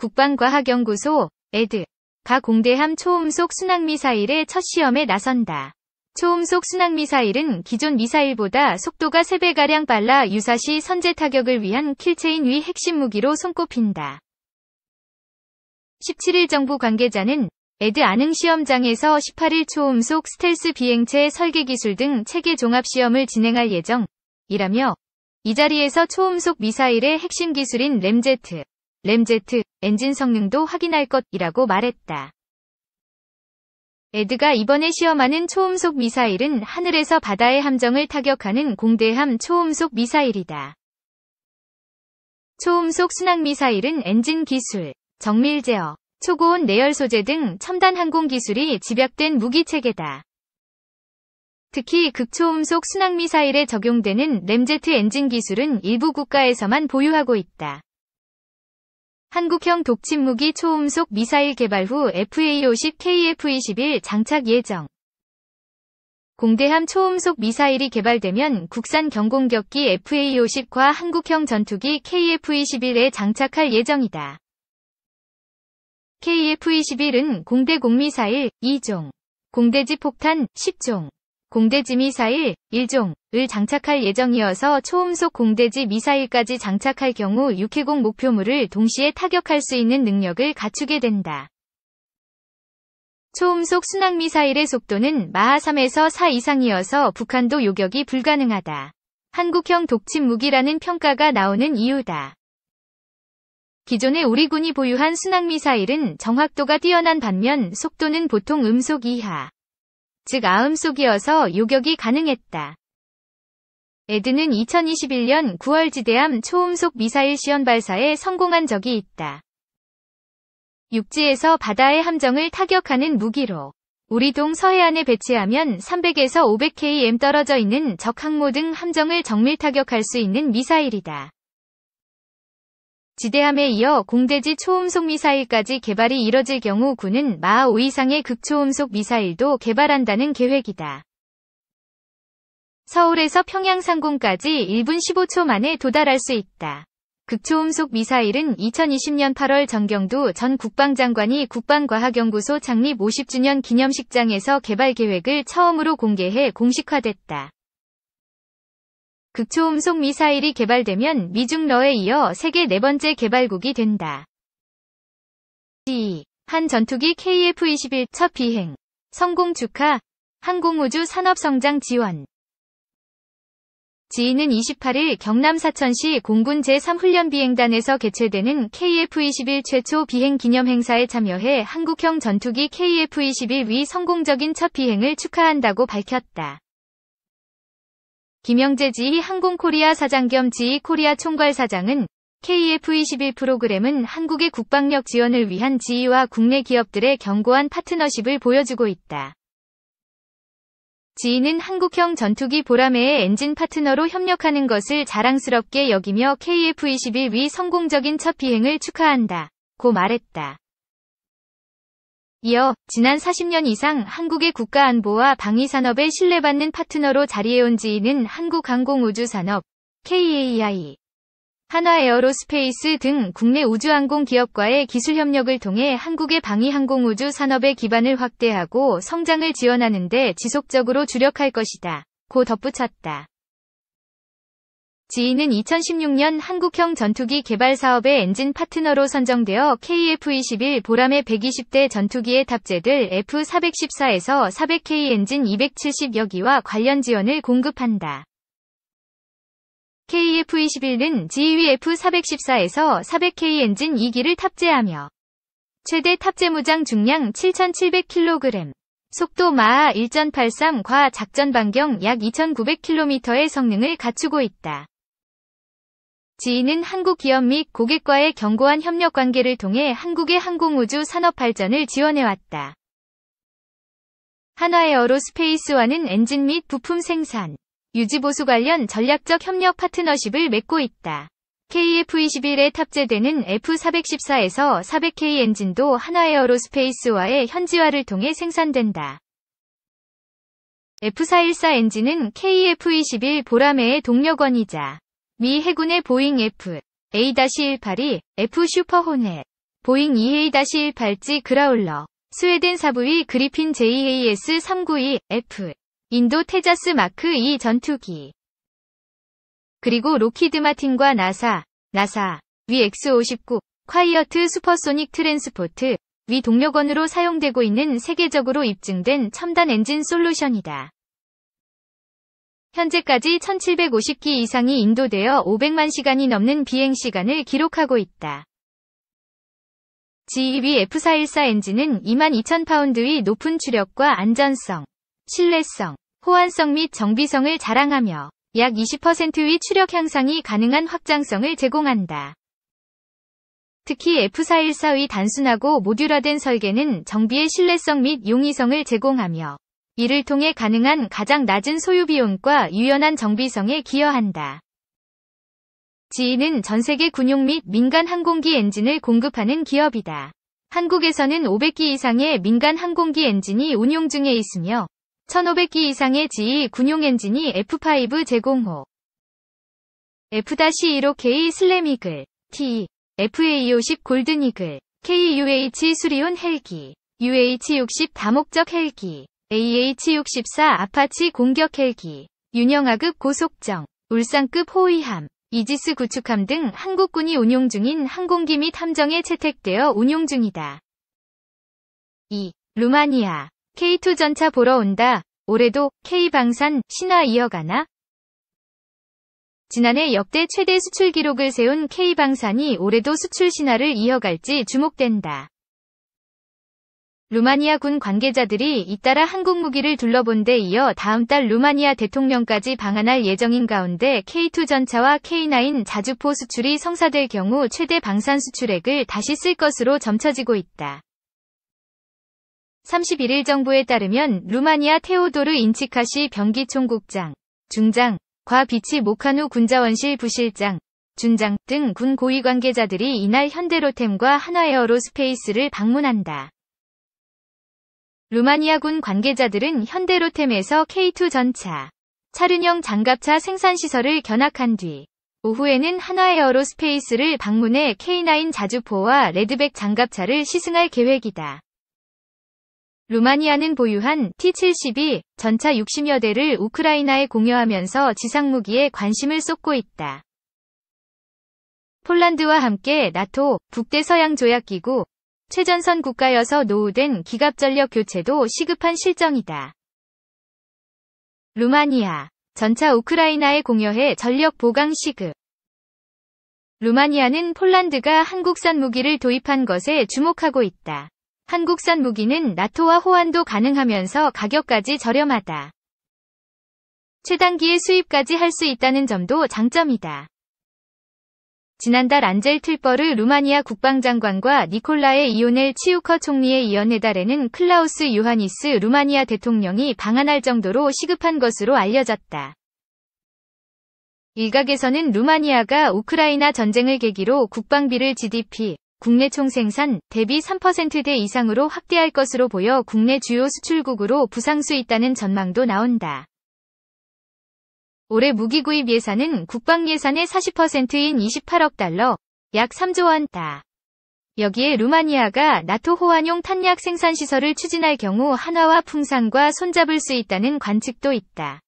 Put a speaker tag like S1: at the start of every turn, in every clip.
S1: 국방과학연구소, 에드. 가 공대함 초음속 순항미사일의 첫 시험에 나선다. 초음속 순항미사일은 기존 미사일보다 속도가 3배가량 빨라 유사시 선제 타격을 위한 킬체인 위 핵심 무기로 손꼽힌다. 17일 정부 관계자는 에드 아능 시험장에서 18일 초음속 스텔스 비행체 설계 기술 등 체계 종합 시험을 진행할 예정이라며 이 자리에서 초음속 미사일의 핵심 기술인 램제트 램제트 엔진 성능도 확인할 것이라고 말했다. 에드가 이번에 시험하는 초음속 미사일은 하늘에서 바다의 함정을 타격하는 공대함 초음속 미사일이다. 초음속 순항미사일은 엔진 기술, 정밀 제어, 초고온 내열 소재 등 첨단 항공 기술이 집약된 무기체계다. 특히 극초음속 순항미사일에 적용되는 램제트 엔진 기술은 일부 국가에서만 보유하고 있다. 한국형 독침무기 초음속 미사일 개발 후 FA-50 KF-21 e 장착 예정. 공대함 초음속 미사일이 개발되면 국산 경공격기 FA-50과 한국형 전투기 KF-21에 e 장착할 예정이다. KF-21은 e 공대 공미사일 2종, 공대지 폭탄 10종, 공대지 미사일 1종을 장착할 예정이어서 초음속 공대지 미사일까지 장착할 경우 육해공 목표물을 동시에 타격할 수 있는 능력을 갖추게 된다. 초음속 순항미사일의 속도는 마하 3에서 4 이상이어서 북한도 요격이 불가능하다. 한국형 독침 무기라는 평가가 나오는 이유다. 기존에 우리군이 보유한 순항미사일은 정확도가 뛰어난 반면 속도는 보통 음속 이하, 즉 아음속이어서 요격이 가능했다. 에드는 2021년 9월 지대함 초음속 미사일 시연 발사에 성공한 적이 있다. 육지에서 바다의 함정을 타격하는 무기로 우리동 서해안에 배치하면 300에서 500km 떨어져 있는 적 항모 등 함정을 정밀 타격할 수 있는 미사일이다. 지대함에 이어 공대지 초음속 미사일까지 개발이 이뤄질 경우 군은 마하 5 이상의 극초음속 미사일도 개발한다는 계획이다. 서울에서 평양 상공까지 1분 15초 만에 도달할 수 있다. 극초음속 미사일은 2020년 8월 정경두 전 국방장관이 국방과학연구소 창립 50주년 기념식장에서 개발 계획을 처음으로 공개해 공식화됐다. 극초음속 미사일이 개발되면 미중 러에 이어 세계 네 번째 개발국이 된다. 한 전투기 KF-21 첫 비행 성공 축하 항공우주 산업성장 지원 지인은 28일 경남 사천시 공군 제3훈련비행단에서 개최되는 KF-21 최초 비행 기념 행사에 참여해 한국형 전투기 KF-21 위 성공적인 첫 비행을 축하한다고 밝혔다. 김영재 지희 항공코리아 사장 겸 지희 코리아 총괄 사장은 KF21 프로그램은 한국의 국방력 지원을 위한 지희와 국내 기업들의 견고한 파트너십을 보여주고 있다. 지희는 한국형 전투기 보라매의 엔진 파트너로 협력하는 것을 자랑스럽게 여기며 KF-21위 성공적인 첫 비행을 축하한다. 고 말했다. 이어 지난 40년 이상 한국의 국가안보와 방위산업에 신뢰받는 파트너로 자리해온 지인은 한국항공우주산업, KAI, 한화에어로스페이스 등 국내 우주항공 기업과의 기술협력을 통해 한국의 방위항공우주 산업의 기반을 확대하고 성장을 지원하는 데 지속적으로 주력할 것이다. 고 덧붙였다. 지인은 2016년 한국형 전투기 개발 사업의 엔진 파트너로 선정되어 KF-21 보람의 120대 전투기에 탑재될 F-414에서 400K 엔진 270여기와 관련 지원을 공급한다. k f 2 1은 지휘 F-414에서 400K 엔진 2기를 탑재하며 최대 탑재 무장 중량 7,700kg, 속도 마하 1.83과 작전 반경 약 2,900km의 성능을 갖추고 있다. 지인은 한국 기업 및 고객과의 견고한 협력 관계를 통해 한국의 항공우주 산업 발전을 지원해왔다. 한화에어로 스페이스와는 엔진 및 부품 생산, 유지보수 관련 전략적 협력 파트너십을 맺고 있다. KF-21에 탑재되는 F414에서 400K 엔진도 한화에어로 스페이스와의 현지화를 통해 생산된다. F414 엔진은 KF-21 보라매의 동력원이자 미 해군의 보잉 F-A-18이 F 슈퍼 호넷, 보잉 e a 1 8 g 그라울러, 스웨덴 사부위 그리핀 JAS-392F, 인도 테자스 마크 2 전투기, 그리고 로키드 마틴과 나사, 나사, 위 X-59, 콰이어트 슈퍼소닉 트랜스포트, 위 동력원으로 사용되고 있는 세계적으로 입증된 첨단 엔진 솔루션이다. 현재까지 1750기 이상이 인도되어 500만 시간이 넘는 비행시간을 기록하고 있다. GEB F414 엔진은 22,000파운드의 높은 추력과 안전성, 신뢰성, 호환성 및 정비성을 자랑하며 약 20%의 추력 향상이 가능한 확장성을 제공한다. 특히 F414의 단순하고 모듈화된 설계는 정비의 신뢰성 및 용이성을 제공하며 이를 통해 가능한 가장 낮은 소유비용과 유연한 정비성에 기여한다. 지인은 전세계 군용 및 민간 항공기 엔진을 공급하는 기업이다. 한국에서는 500기 이상의 민간 항공기 엔진이 운용 중에 있으며 1500기 이상의 GE 군용 엔진이 F5 제공후 F-15K 슬래미글 T FA-50 골든이글 KUH 수리온 헬기 UH-60 다목적 헬기 AH-64 아파치 공격 헬기, 윤영하급 고속정, 울산급 호위함, 이지스 구축함 등 한국군이 운용 중인 항공기 및 함정에 채택되어 운용 중이다. 2. 루마니아 K2 전차 보러 온다. 올해도 K방산 신화 이어가나? 지난해 역대 최대 수출 기록을 세운 K방산이 올해도 수출 신화를 이어갈지 주목된다. 루마니아 군 관계자들이 잇따라 한국 무기를 둘러본 데 이어 다음 달 루마니아 대통령까지 방한할 예정인 가운데 K2 전차와 K9 자주포 수출이 성사될 경우 최대 방산 수출액을 다시 쓸 것으로 점쳐지고 있다. 31일 정부에 따르면 루마니아 테오도르 인치카시 병기총국장, 중장, 과 비치 모카누 군자원실 부실장, 준장 등 군 고위 관계자들이 이날 현대로템과 하나에어로스페이스를 방문한다. 루마니아군 관계자들은 현대로템에서 K2 전차, 차륜형 장갑차 생산시설을 견학한 뒤 오후에는 한화에어로스페이스를 방문해 K9 자주포와 레드백 장갑차를 시승할 계획이다. 루마니아는 보유한 T-72 전차 60여 대를 우크라이나에 공여하면서 지상무기에 관심을 쏟고 있다. 폴란드와 함께 나토, 북대서양조약기구, 최전선 국가여서 노후된 기갑전력 교체도 시급한 실정이다. 루마니아 전차 우크라이나에 공여해 전력 보강 시급 루마니아는 폴란드가 한국산 무기를 도입한 것에 주목하고 있다. 한국산 무기는 나토와 호환도 가능하면서 가격까지 저렴하다. 최단기의 수입까지 할 수 있다는 점도 장점이다. 지난달 안젤 틀버르 루마니아 국방장관과 니콜라의 이오넬 치우커 총리의 이어 내달에는 클라우스 유하니스 루마니아 대통령이 방한할 정도로 시급한 것으로 알려졌다. 일각에서는 루마니아가 우크라이나 전쟁을 계기로 국방비를 GDP, 국내 총생산 대비 3%대 이상으로 확대할 것으로 보여 국내 주요 수출국으로 부상수 있다는 전망도 나온다. 올해 무기 구입 예산은 국방 예산의 40%인 28억 달러, 약 3조 원 따. 여기에 루마니아가 나토 호환용 탄약 생산 시설을 추진할 경우 한화와 풍산과 손잡을 수 있다는 관측도 있다.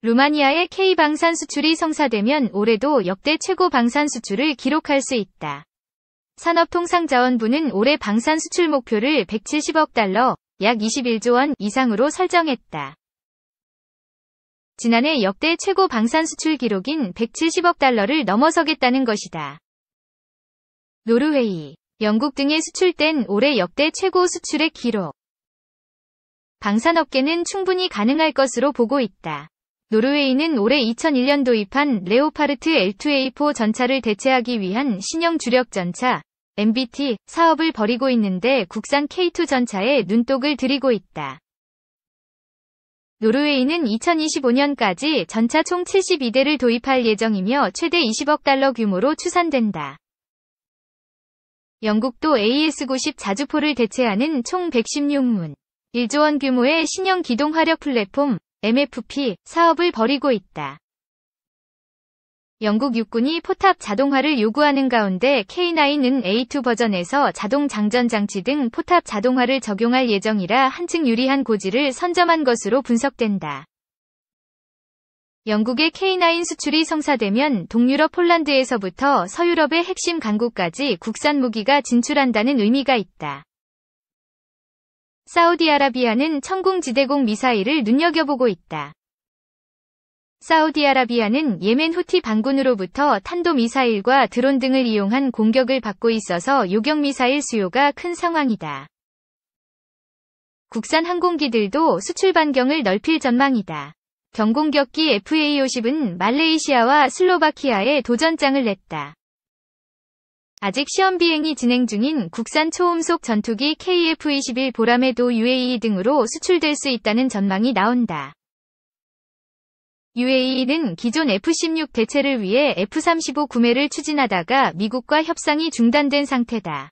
S1: 루마니아의 K 방산 수출이 성사되면 올해도 역대 최고 방산 수출을 기록할 수 있다. 산업통상자원부는 올해 방산 수출 목표를 170억 달러, 약 21조 원 이상으로 설정했다. 지난해 역대 최고 방산 수출 기록인 170억 달러를 넘어서겠다는 것이다. 노르웨이, 영국 등에 수출된 올해 역대 최고 수출액 기록. 방산업계는 충분히 가능할 것으로 보고 있다. 노르웨이는 올해 2001년 도입한 레오파르트 L2A4 전차를 대체하기 위한 신형 주력 전차 MBT 사업을 벌이고 있는데 국산 K2 전차에 눈독을 들이고 있다. 노르웨이는 2025년까지 전차 총 72대를 도입할 예정이며 최대 20억 달러 규모로 추산된다. 영국도 AS-90 자주포를 대체하는 총 116문 1조원 규모의 신형 기동 화력 플랫폼 MFP 사업을 벌이고 있다. 영국 육군이 포탑 자동화를 요구하는 가운데 K9은 A2 버전에서 자동 장전 장치 등 포탑 자동화를 적용할 예정이라 한층 유리한 고지를 선점한 것으로 분석된다. 영국의 K9 수출이 성사되면 동유럽 폴란드에서부터 서유럽의 핵심 강국까지 국산 무기가 진출한다는 의미가 있다. 사우디아라비아는 천궁지대공 미사일을 눈여겨보고 있다. 사우디아라비아는 예멘 후티 반군으로부터 탄도미사일과 드론 등을 이용한 공격을 받고 있어서 요격미사일 수요가 큰 상황이다. 국산 항공기들도 수출 반경을 넓힐 전망이다. 경공격기 FA-50은 말레이시아와 슬로바키아에 도전장을 냈다. 아직 시험 비행이 진행 중인 국산 초음속 전투기 KF-21 보람에도 UAE 등으로 수출될 수 있다는 전망이 나온다. UAE는 기존 F-16 대체를 위해 F-35 구매를 추진하다가 미국과 협상이 중단된 상태다.